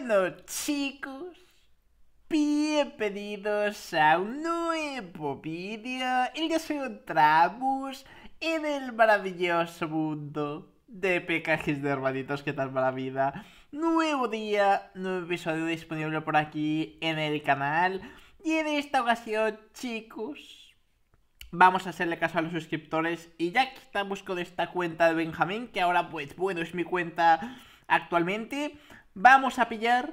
Bueno chicos, bienvenidos a un nuevo vídeo Y que un encontramos en el maravilloso mundo de pecajes de hermanitos, que tal para vida? Nuevo día, nuevo episodio disponible por aquí en el canal y en esta ocasión chicos vamos a hacerle caso a los suscriptores y ya que estamos con esta cuenta de Benjamín, que ahora pues bueno es mi cuenta actualmente, Vamos a pillar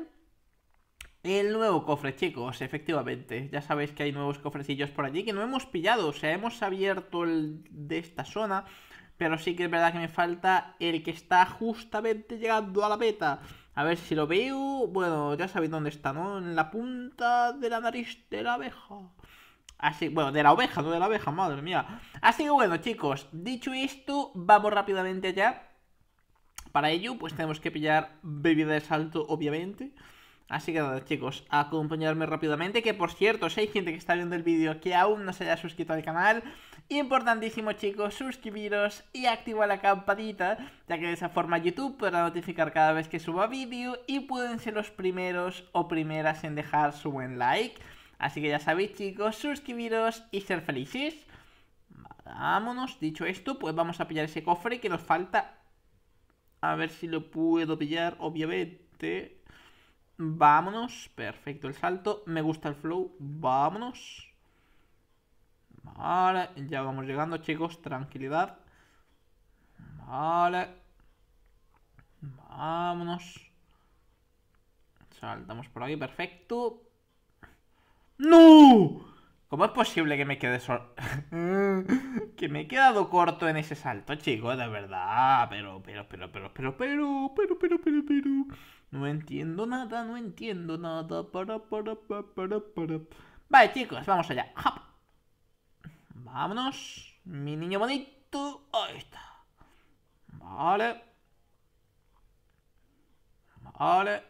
el nuevo cofre, chicos, efectivamente. Ya sabéis que hay nuevos cofrecillos por allí que no hemos pillado. O sea, hemos abierto el de esta zona, pero sí que es verdad que me falta el que está justamente llegando a la meta, A ver si lo veo. Bueno, ya sabéis dónde está, ¿no? En la punta de la nariz de la abeja. Así, bueno, de la oveja, no de la abeja, madre mía. Así que bueno, chicos, dicho esto, vamos rápidamente allá. Para ello, pues tenemos que pillar bebida de salto, obviamente. Así que nada, chicos, acompañarme rápidamente. Que por cierto, si hay gente que está viendo el vídeo que aún no se haya suscrito al canal, importantísimo, chicos, suscribiros y activa la campanita, ya que de esa forma YouTube podrá notificar cada vez que suba vídeo y pueden ser los primeros o primeras en dejar su buen like. Así que ya sabéis, chicos, suscribiros y ser felices. Vámonos, dicho esto, pues vamos a pillar ese cofre que nos falta a ver si lo puedo pillar, obviamente. Vámonos. Perfecto el salto. Me gusta el flow. Vámonos. Vale, ya vamos llegando, chicos. Tranquilidad. Vale. Vámonos. Saltamos por aquí. Perfecto. ¡No! ¿Cómo es posible que me quede que me he quedado corto en ese salto, chicos? De verdad. Pero, pero, pero, pero, pero, pero, pero, pero, pero, pero. No entiendo nada, no entiendo nada. Para, para, para, para, Vale, chicos, vamos allá. Vámonos. Mi niño bonito. Ahí está. Vale. Vale.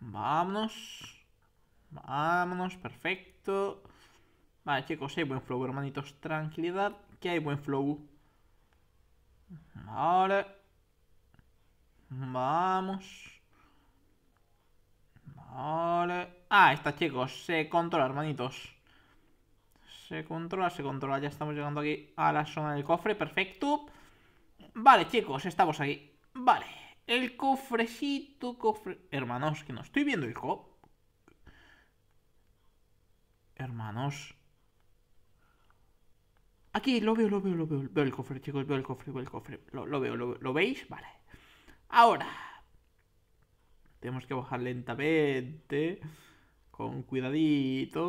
Vámonos. Vámonos, perfecto. Vale, chicos, hay buen flow, hermanitos. Tranquilidad, que hay buen flow. Vale. Vamos. Vale. Ah, está, chicos. Se controla, hermanitos. Se controla, se controla. Ya estamos llegando aquí a la zona del cofre. Perfecto. Vale, chicos, estamos aquí. Vale. El cofrecito, cofre... Hermanos, que no estoy viendo el cofre hermanos. Aquí, lo veo, lo veo, lo veo. Veo el cofre, chicos, veo el cofre, veo el cofre. Lo, veo, lo, veis? Vale. Ahora. Tenemos que bajar lentamente. Con cuidadito.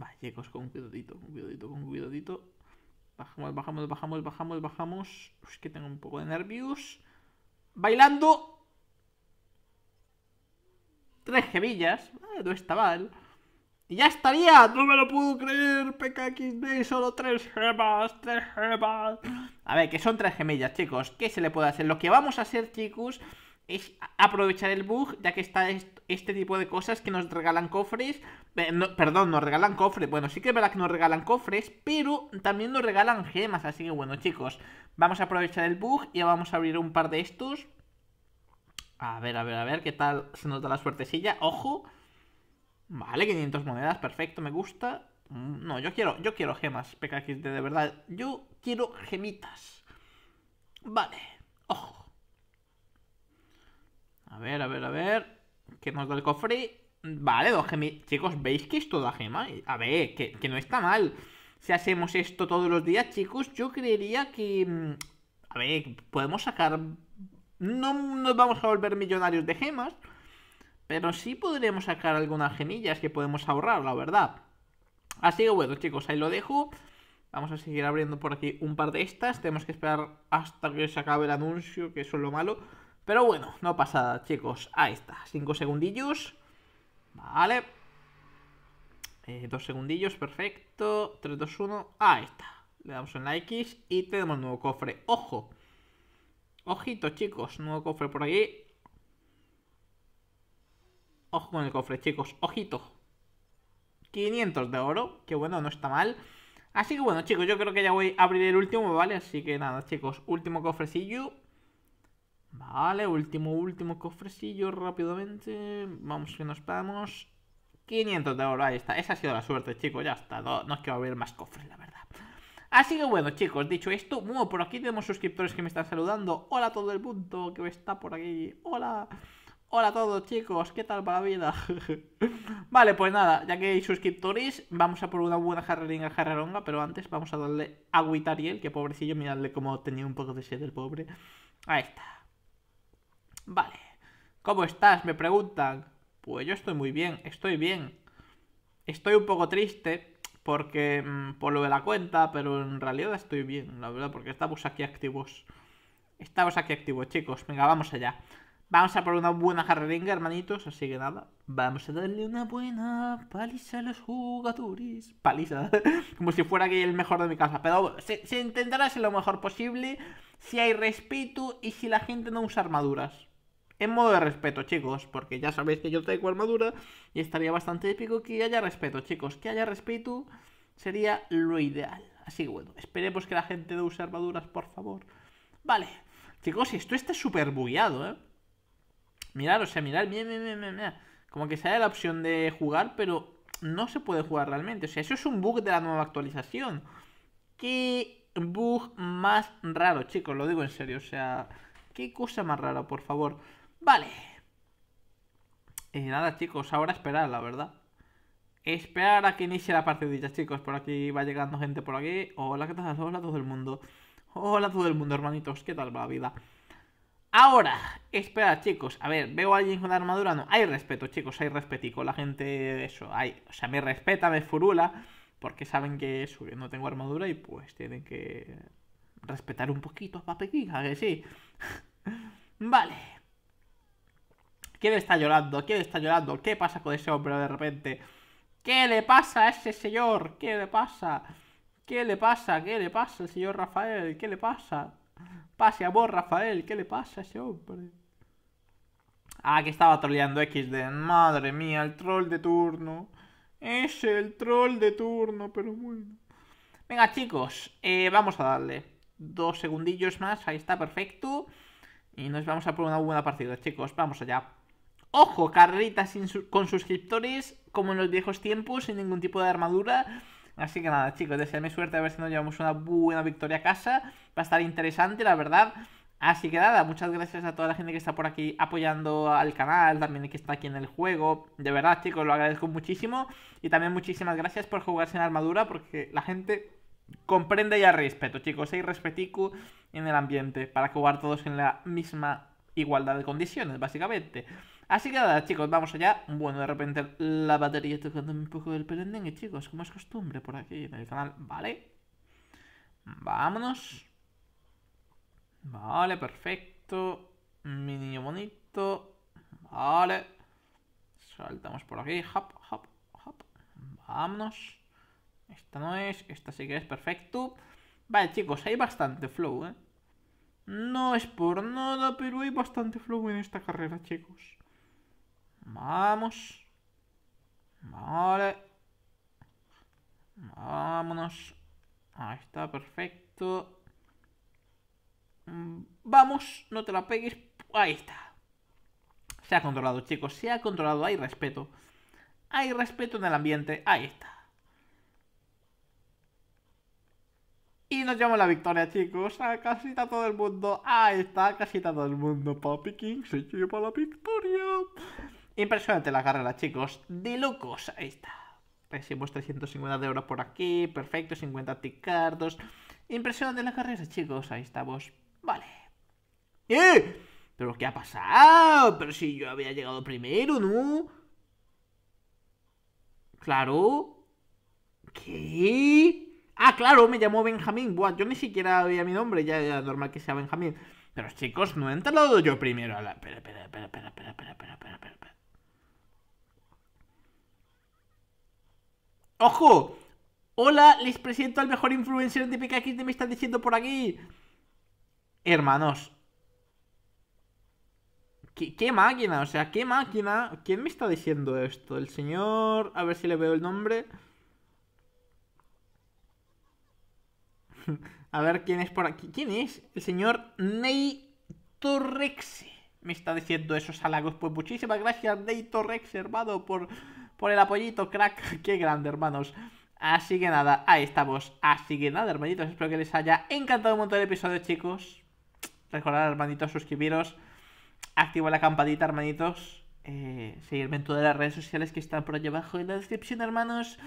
Vale, chicos, con cuidadito, con cuidadito, con cuidadito. Bajamos, bajamos, bajamos, bajamos, bajamos. Es que tengo un poco de nervios. Bailando. Tres gemillas. Ah, no está mal. Y ya estaría. No me lo puedo creer. PKXD, solo tres gemas. Tres gemas. A ver, que son tres gemillas, chicos. ¿Qué se le puede hacer? Lo que vamos a hacer, chicos, es aprovechar el bug, ya que está este tipo de cosas que nos regalan cofres. perdón, nos regalan cofres. Bueno, sí que es verdad que nos regalan cofres, pero también nos regalan gemas. Así que bueno, chicos, vamos a aprovechar el bug y vamos a abrir un par de estos. A ver, a ver, a ver, qué tal se nos da la suertecilla. Ojo. Vale, 500 monedas, perfecto, me gusta. Mm, no, yo quiero, yo quiero gemas, Pkx de verdad. Yo quiero gemitas. Vale, ojo. A ver, a ver, a ver. ¿Qué nos da el cofre? Vale, dos gemitas. Chicos, ¿veis que es toda gema? A ver, que, que no está mal. Si hacemos esto todos los días, chicos, yo creería que... Mm, a ver, podemos sacar... No nos vamos a volver millonarios de gemas... Pero sí podremos sacar algunas gemillas que podemos ahorrar, la verdad. Así que bueno, chicos, ahí lo dejo. Vamos a seguir abriendo por aquí un par de estas. Tenemos que esperar hasta que se acabe el anuncio, que eso es lo malo. Pero bueno, no pasa nada, chicos. Ahí está. Cinco segundillos. Vale. Eh, dos segundillos, perfecto. 3, 2, 1. Ahí está. Le damos en like y tenemos nuevo cofre. ¡Ojo! Ojito, chicos. Nuevo cofre por aquí. Ojo con el cofre, chicos. Ojito. 500 de oro. Que bueno, no está mal. Así que bueno, chicos, yo creo que ya voy a abrir el último, ¿vale? Así que nada, chicos. Último cofrecillo. Vale, último, último cofrecillo rápidamente. Vamos que nos vamos. 500 de oro, ahí está. Esa ha sido la suerte, chicos, ya está. No, es que a haber más cofres, la verdad. Así que bueno, chicos, dicho esto, bueno, por aquí tenemos suscriptores que me están saludando. Hola todo el mundo que está por aquí. Hola. Hola a todos chicos, ¿qué tal para la vida? vale, pues nada, ya que hay suscriptores, vamos a por una buena jarraringa jarraronga, pero antes vamos a darle agüita a el que pobrecillo, miradle cómo tenía un poco de sed el pobre. Ahí está. Vale. ¿Cómo estás? Me preguntan. Pues yo estoy muy bien, estoy bien. Estoy un poco triste porque mm, por lo de la cuenta, pero en realidad estoy bien, la verdad, porque estamos aquí activos. Estamos aquí activos, chicos. Venga, vamos allá. Vamos a por una buena carreringa, hermanitos, así que nada. Vamos a darle una buena paliza a los jugadores. Paliza, como si fuera aquí el mejor de mi casa. Pero bueno, se, intentará hacer lo mejor posible si hay respeto y si la gente no usa armaduras. En modo de respeto, chicos, porque ya sabéis que yo tengo armadura y estaría bastante épico que haya respeto, chicos. Que haya respeto sería lo ideal. Así que bueno, esperemos que la gente no use armaduras, por favor. Vale, chicos, esto está súper bugueado, ¿eh? Mirar, o sea, mirad, bien, mira, mirad, Como que sale la opción de jugar, pero no se puede jugar realmente. O sea, eso es un bug de la nueva actualización. Qué bug más raro, chicos, lo digo en serio. O sea, qué cosa más rara, por favor. Vale. Y eh, nada, chicos, ahora esperar, la verdad. Esperar a que inicie la partidita, chicos. Por aquí va llegando gente por aquí. Hola, ¿qué tal? Hola todo el mundo. Hola todo el mundo, hermanitos. ¿Qué tal va la vida? Ahora, espera, chicos. A ver, veo a alguien con armadura. No, hay respeto, chicos, hay respetico. La gente, eso, hay. O sea, me respeta, me furula. Porque saben que no tengo armadura y pues tienen que respetar un poquito a papequita, que sí. vale. ¿Quién está llorando? ¿Quién está llorando? ¿Qué pasa con ese hombre de repente? ¿Qué le pasa a ese señor? ¿Qué le pasa? ¿Qué le pasa? ¿Qué le pasa al señor Rafael? ¿Qué le pasa? Pase a vos, Rafael. ¿Qué le pasa a ese hombre? Ah, que estaba troleando XD. Madre mía, el troll de turno. Es el troll de turno, pero bueno. Venga, chicos. Eh, vamos a darle. Dos segundillos más. Ahí está, perfecto. Y nos vamos a por una buena partida, chicos. Vamos allá. Ojo, carreritas con suscriptores, como en los viejos tiempos, sin ningún tipo de armadura. Así que nada, chicos, mi suerte a ver si nos llevamos una buena victoria a casa. Va a estar interesante, la verdad. Así que nada, muchas gracias a toda la gente que está por aquí apoyando al canal, también que está aquí en el juego. De verdad, chicos, lo agradezco muchísimo. Y también muchísimas gracias por jugar sin armadura, porque la gente comprende y al respeto, chicos. Hay respetico en el ambiente para jugar todos en la misma igualdad de condiciones, básicamente. Así que nada, chicos, vamos allá. Bueno, de repente la batería tocando un poco del perendengue, eh, chicos, como es costumbre por aquí en el canal, ¿vale? Vámonos. Vale, perfecto. Mi niño bonito. Vale. Saltamos por aquí. Hop, hop, hop. Vámonos. Esta no es. Esta sí que es perfecto. Vale, chicos, hay bastante flow, ¿eh? No es por nada, pero hay bastante flow en esta carrera, chicos. Vamos. Vale. Vámonos. Ahí está, perfecto. Mm, vamos, no te la pegues. Ahí está. Se ha controlado, chicos. Se ha controlado. Hay respeto. Hay respeto en el ambiente. Ahí está. Y nos llevamos la victoria, chicos. A casita todo el mundo. Ahí está, casita todo el mundo. Papi King se lleva la victoria. Impresionante la carrera, chicos. De locos. Ahí está. Recibimos 350 de euros por aquí. Perfecto. 50 ticardos. Impresionante la carrera, chicos. Ahí estamos. Vale. ¡Eh! ¿Pero qué ha pasado? Pero si yo había llegado primero, ¿no? Claro. ¿Qué? Ah, claro, me llamó Benjamín. Buah, yo ni siquiera había mi nombre. Ya era normal que sea Benjamín. Pero chicos, no he entrado yo primero a la... Espera, espera, espera, espera, espera, espera, espera, espera. ¡Ojo! ¡Hola! Les presento al mejor influencer de PKX que me está diciendo por aquí. Hermanos. ¿Qué, máquina? O sea, ¿qué máquina? ¿Quién me está diciendo esto? El señor... A ver si le veo el nombre. A ver quién es por aquí. ¿Quién es? El señor Ney Me está diciendo esos halagos. Pues muchísimas gracias, Ney hermano, por por el apoyito, crack. Qué grande, hermanos. Así que nada, ahí estamos. Así que nada, hermanitos, espero que les haya encantado un montón el episodio, chicos. Recordad, hermanitos, suscribiros. Activo la campanita, hermanitos. Eh, seguirme en todas las redes sociales que están por allá abajo en la descripción, hermanos.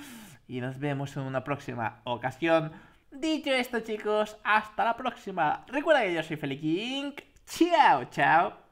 Y nos vemos en una próxima ocasión. Dicho esto, chicos, hasta la próxima. Recuerda que yo soy Feliking. Chao, chao.